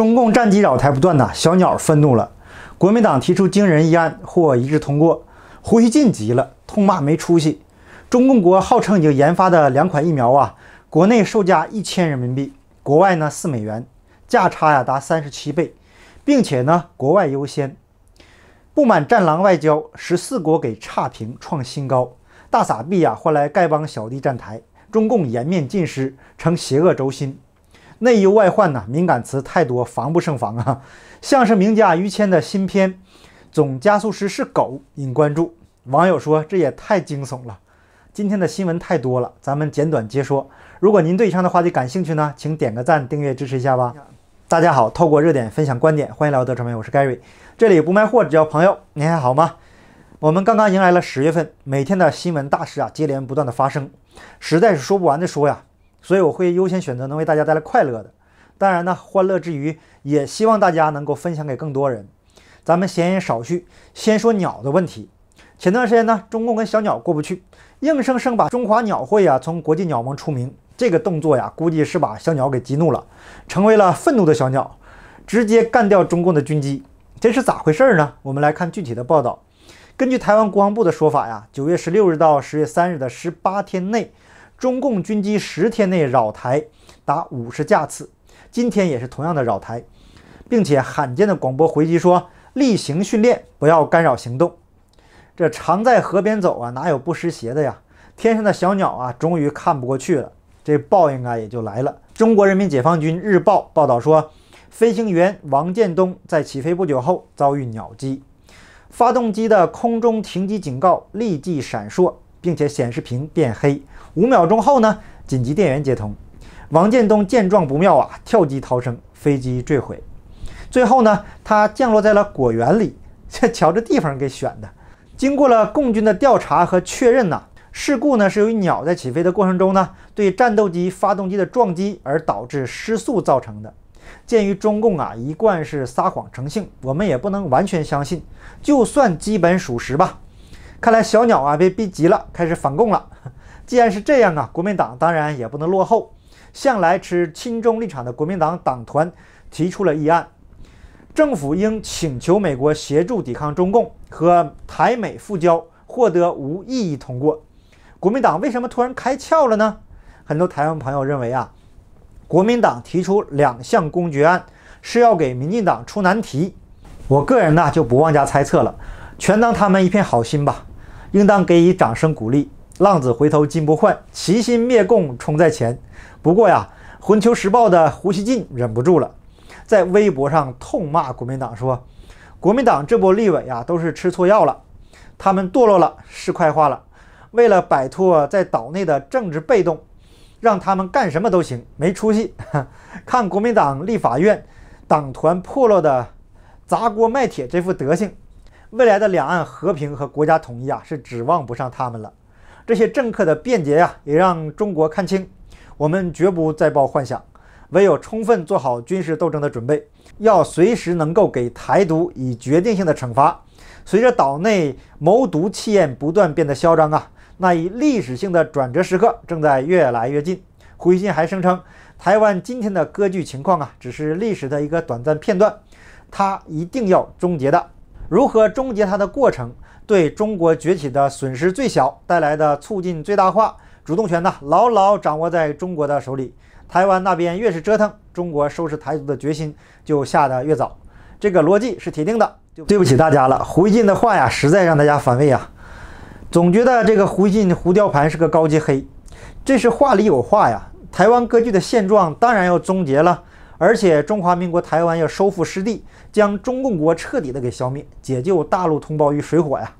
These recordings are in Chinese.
中共战机扰台不断呐，小鸟愤怒了。国民党提出惊人议案，获一致通过。胡锡进急了，痛骂没出息。中共国号称已经研发的两款疫苗啊，国内售价一千人民币，国外呢四美元，价差呀达三十七倍，并且呢国外优先。不满战狼外交，十四国给差评创新高。大撒币呀，换来丐帮小弟站台，中共颜面尽失，成邪恶轴心。内忧外患呐，敏感词太多，防不胜防啊！相声名家于谦的新片《总加速师》是狗引关注，网友说这也太惊悚了。今天的新闻太多了，咱们简短接说。如果您对以上的话题感兴趣呢，请点个赞，订阅支持一下吧。大家好，透过热点分享观点，欢迎来到德传媒，我是 Gary。这里不卖货，只要朋友。您还好吗？我们刚刚迎来了十月份，每天的新闻大事啊接连不断的发生，实在是说不完的说呀。所以我会优先选择能为大家带来快乐的。当然呢，欢乐之余也希望大家能够分享给更多人。咱们闲言少叙，先说鸟的问题。前段时间呢，中共跟小鸟过不去，硬生生把中华鸟会呀从国际鸟盟出名。这个动作呀，估计是把小鸟给激怒了，成为了愤怒的小鸟，直接干掉中共的军机。这是咋回事呢？我们来看具体的报道。根据台湾国防部的说法呀，九月十六日到十月三日的十八天内。中共军机十天内扰台达五十架次，今天也是同样的扰台，并且罕见的广播回击说：“例行训练，不要干扰行动。”这常在河边走啊，哪有不湿鞋的呀？天上的小鸟啊，终于看不过去了，这报应啊也就来了。中国人民解放军日报报道说，飞行员王建东在起飞不久后遭遇鸟击，发动机的空中停机警告立即闪烁。并且显示屏变黑，五秒钟后呢，紧急电源接通。王建东见状不妙啊，跳机逃生，飞机坠毁。最后呢，他降落在了果园里，瞧这地方给选的。经过了共军的调查和确认呢，事故呢是由于鸟在起飞的过程中呢，对战斗机发动机的撞击而导致失速造成的。鉴于中共啊一贯是撒谎成性，我们也不能完全相信。就算基本属实吧。看来小鸟啊被逼急了，开始反共了。既然是这样啊，国民党当然也不能落后。向来持亲中立场的国民党党团提出了议案，政府应请求美国协助抵抗中共和台美复交，获得无异议通过。国民党为什么突然开窍了呢？很多台湾朋友认为啊，国民党提出两项公决案是要给民进党出难题。我个人呢就不妄加猜测了，全当他们一片好心吧。应当给予掌声鼓励。浪子回头金不换，齐心灭共冲在前。不过呀，《环球时报》的胡锡进忍不住了，在微博上痛骂国民党，说国民党这波立委啊，都是吃错药了，他们堕落了，市侩化了。为了摆脱在岛内的政治被动，让他们干什么都行，没出息。看国民党立法院党团破落的砸锅卖铁这副德行。未来的两岸和平和国家统一啊，是指望不上他们了。这些政客的辩解呀，也让中国看清，我们绝不再抱幻想，唯有充分做好军事斗争的准备，要随时能够给台独以决定性的惩罚。随着岛内谋独气焰不断变得嚣张啊，那以历史性的转折时刻正在越来越近。胡锡还声称，台湾今天的割据情况啊，只是历史的一个短暂片段，它一定要终结的。如何终结它的过程，对中国崛起的损失最小，带来的促进最大化，主动权呢牢牢掌握在中国的手里。台湾那边越是折腾，中国收拾台独的决心就下得越早，这个逻辑是铁定的。对不起大家了，胡锡进的话呀，实在让大家反胃啊，总觉得这个胡锡进胡雕盘是个高级黑，这是话里有话呀。台湾割据的现状当然要终结了。而且中华民国台湾要收复失地，将中共国彻底的给消灭，解救大陆同胞于水火呀！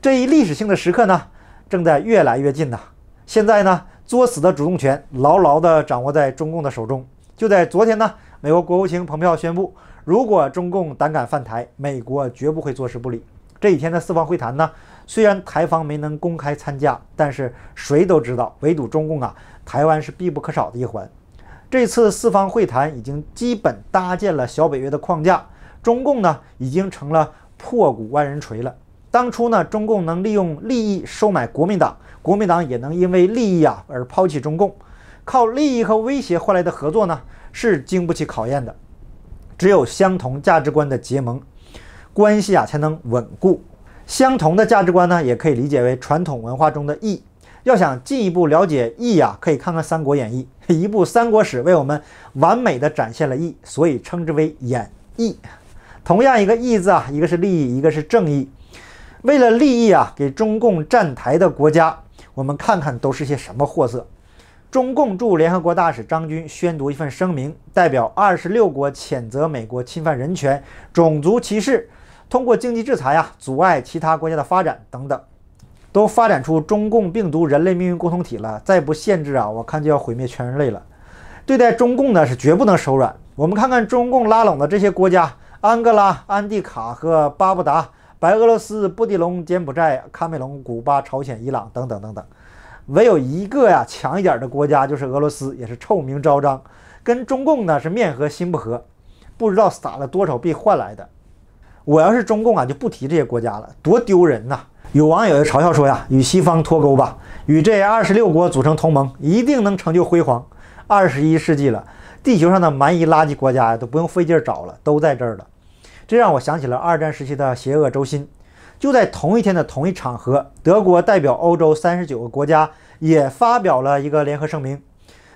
这一历史性的时刻呢，正在越来越近呢。现在呢，作死的主动权牢牢的掌握在中共的手中。就在昨天呢，美国国务卿蓬佩奥宣布，如果中共胆敢犯台，美国绝不会坐视不理。这几天的四方会谈呢，虽然台方没能公开参加，但是谁都知道，围堵中共啊，台湾是必不可少的一环。这次四方会谈已经基本搭建了小北约的框架，中共呢已经成了破鼓万人锤了。当初呢，中共能利用利益收买国民党，国民党也能因为利益啊而抛弃中共，靠利益和威胁换来的合作呢是经不起考验的。只有相同价值观的结盟关系啊才能稳固，相同的价值观呢也可以理解为传统文化中的义。要想进一步了解义啊，可以看看《三国演义》，一部三国史为我们完美的展现了义，所以称之为演义。同样一个义字啊，一个是利益，一个是正义。为了利益啊，给中共站台的国家，我们看看都是些什么货色。中共驻联合国大使张军宣读一份声明，代表二十六国谴责美国侵犯人权、种族歧视，通过经济制裁啊，阻碍其他国家的发展等等。都发展出中共病毒人类命运共同体了，再不限制啊，我看就要毁灭全人类了。对待中共呢，是绝不能手软。我们看看中共拉拢的这些国家：安哥拉、安地卡和巴布达、白俄罗斯、布迪隆、柬埔寨、卡麦隆、古巴、朝鲜、伊朗等等等等。唯有一个呀强一点的国家就是俄罗斯，也是臭名昭彰，跟中共呢是面和心不和，不知道撒了多少币换来的。我要是中共啊，就不提这些国家了，多丢人呐！有网友嘲笑说呀：“与西方脱钩吧，与这二十六国组成同盟，一定能成就辉煌。”二十一世纪了，地球上的蛮夷垃圾国家呀都不用费劲找了，都在这儿了。这让我想起了二战时期的邪恶轴心。就在同一天的同一场合，德国代表欧洲三十九个国家也发表了一个联合声明，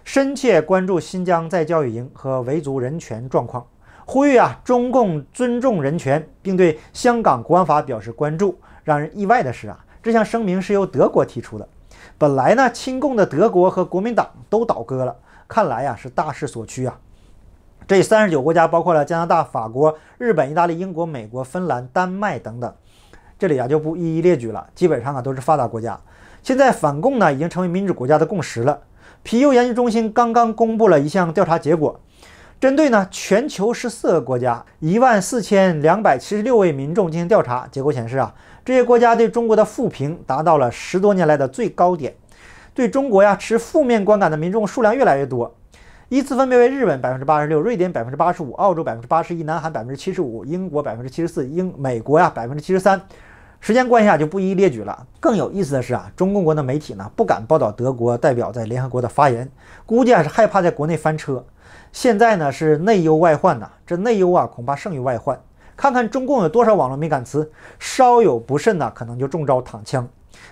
深切关注新疆在教育营和维族人权状况，呼吁啊中共尊重人权，并对香港国安法表示关注。让人意外的是啊，这项声明是由德国提出的。本来呢，亲共的德国和国民党都倒戈了，看来呀是大势所趋啊。这三十九国家包括了加拿大、法国、日本、意大利、英国、美国、芬兰、丹麦等等，这里啊就不一一列举了，基本上啊都是发达国家。现在反共呢已经成为民主国家的共识了。皮尤研究中心刚刚公布了一项调查结果，针对呢全球十四个国家一万四千两百七十六位民众进行调查，结果显示啊。这些国家对中国的负评达到了十多年来的最高点，对中国呀持负面观感的民众数量越来越多，依次分别为日本百分之八十六，瑞典百分之八十五，澳洲百分之八十一，南韩百分之七十五，英国百分之七十四，英美国呀百分之七十三。时间关系啊就不一一列举了。更有意思的是啊，中共国的媒体呢不敢报道德国代表在联合国的发言，估计啊是害怕在国内翻车。现在呢是内忧外患呐，这内忧啊恐怕胜于外患。看看中共有多少网络敏感词，稍有不慎呢，可能就中招躺枪。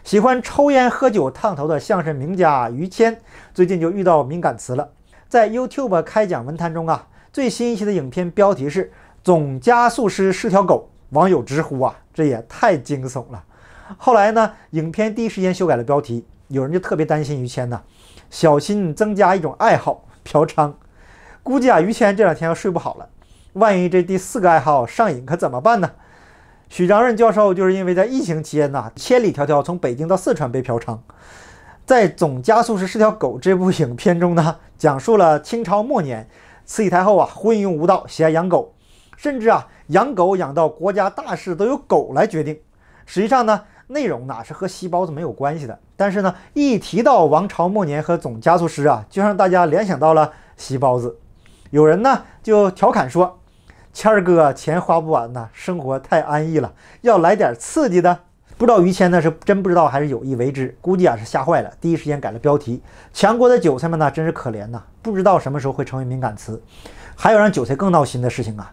喜欢抽烟、喝酒、烫头的相声名家于谦，最近就遇到敏感词了。在 YouTube 开讲文坛中啊，最新一期的影片标题是“总加速师是条狗”，网友直呼啊，这也太惊悚了。后来呢，影片第一时间修改了标题，有人就特别担心于谦呢，小心增加一种爱好——嫖娼。估计啊，于谦这两天要睡不好了。万一这第四个爱好上瘾可怎么办呢？许章润教授就是因为在疫情期间呐，千里迢迢从北京到四川被嫖娼。在《总加速师是条狗》这部影片中呢，讲述了清朝末年慈禧太后啊，昏庸无道，喜爱养狗，甚至啊，养狗养到国家大事都由狗来决定。实际上呢，内容哪是和细胞子没有关系的，但是呢，一提到王朝末年和总加速师啊，就让大家联想到了细胞子。有人呢就调侃说。谦儿哥，钱花不完呐，生活太安逸了，要来点刺激的。不知道于谦呢是真不知道还是有意为之，估计啊是吓坏了，第一时间改了标题。强国的韭菜们呢真是可怜呐，不知道什么时候会成为敏感词。还有让韭菜更闹心的事情啊，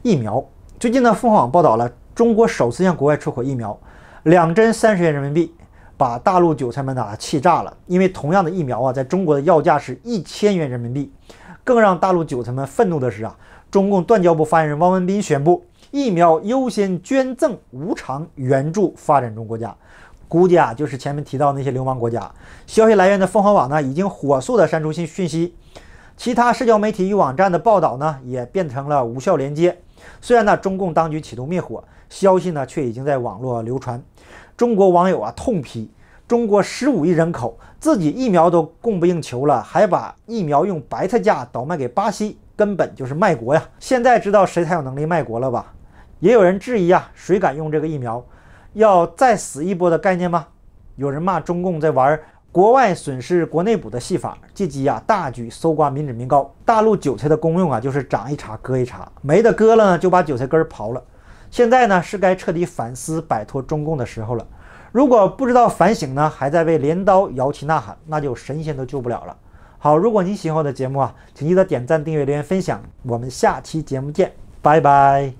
疫苗。最近呢，凤凰网报道了中国首次向国外出口疫苗，两针三十元人民币，把大陆韭菜们啊气炸了。因为同样的疫苗啊，在中国的药价是一千元人民币。更让大陆韭菜们愤怒的是啊。中共断交部发言人汪文斌宣布，疫苗优先捐赠、无偿援助发展中国家，估计啊就是前面提到那些流氓国家。消息来源的凤凰网呢，已经火速的删除信讯息，其他社交媒体与网站的报道呢也变成了无效连接。虽然呢中共当局启动灭火，消息呢却已经在网络流传。中国网友啊痛批：中国十五亿人口，自己疫苗都供不应求了，还把疫苗用白菜价倒卖给巴西。根本就是卖国呀！现在知道谁才有能力卖国了吧？也有人质疑啊，谁敢用这个疫苗？要再死一波的概念吗？有人骂中共在玩国外损失国内补的戏法，借机啊大举搜刮民脂民膏。大陆韭菜的功用啊，就是长一茬割一茬，没得割了呢就把韭菜根刨了。现在呢是该彻底反思、摆脱中共的时候了。如果不知道反省呢，还在为镰刀摇旗呐喊，那就神仙都救不了了。好，如果您喜欢我的节目啊，请记得点赞、订阅、留言、分享。我们下期节目见，拜拜。